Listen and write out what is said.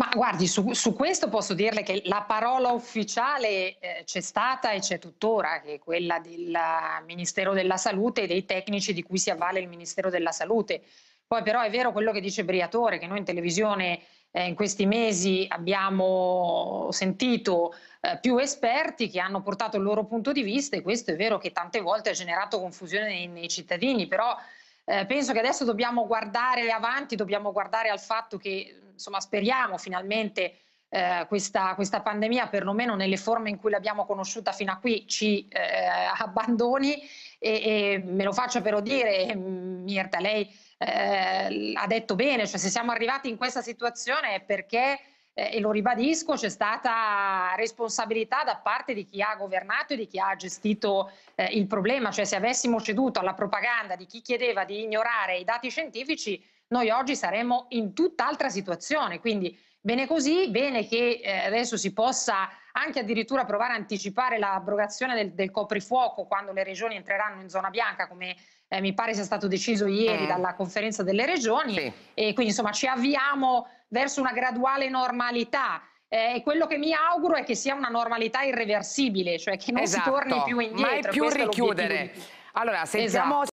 Ma guardi, su, su, questo posso dirle che la parola ufficiale eh, c'è stata e c'è tuttora, che è quella del Ministero della Salute e dei tecnici di cui si avvale il Ministero della Salute. Poi però è vero quello che dice Briatore, che noi in televisione eh, in questi mesi abbiamo sentito eh, più esperti che hanno portato il loro punto di vista e questo è vero che tante volte ha generato confusione nei, nei cittadini, però eh, penso che adesso dobbiamo guardare avanti, dobbiamo guardare al fatto che insomma, speriamo finalmente eh, questa, questa pandemia, perlomeno nelle forme in cui l'abbiamo conosciuta fino a qui, ci eh, abbandoni e, e, me lo faccio però dire, mm, Mirta, lei eh, ha detto bene, cioè se siamo arrivati in questa situazione è perché eh, e lo ribadisco, c'è stata responsabilità da parte di chi ha governato e di chi ha gestito eh, il problema, cioè se avessimo ceduto alla propaganda di chi chiedeva di ignorare i dati scientifici, noi oggi saremmo in tutt'altra situazione, quindi bene così, bene che eh, adesso si possa anche addirittura provare a anticipare l'abrogazione del, del, coprifuoco quando le regioni entreranno in zona bianca, come eh, mi pare sia stato deciso ieri mm. dalla conferenza delle regioni. Sì. E quindi insomma ci avviamo verso una graduale normalità. Eh, quello che mi auguro è che sia una normalità irreversibile, cioè che non esatto. si torni esatto. più indietro. Mai più richiudere. Allora, sentiamo... Esatto.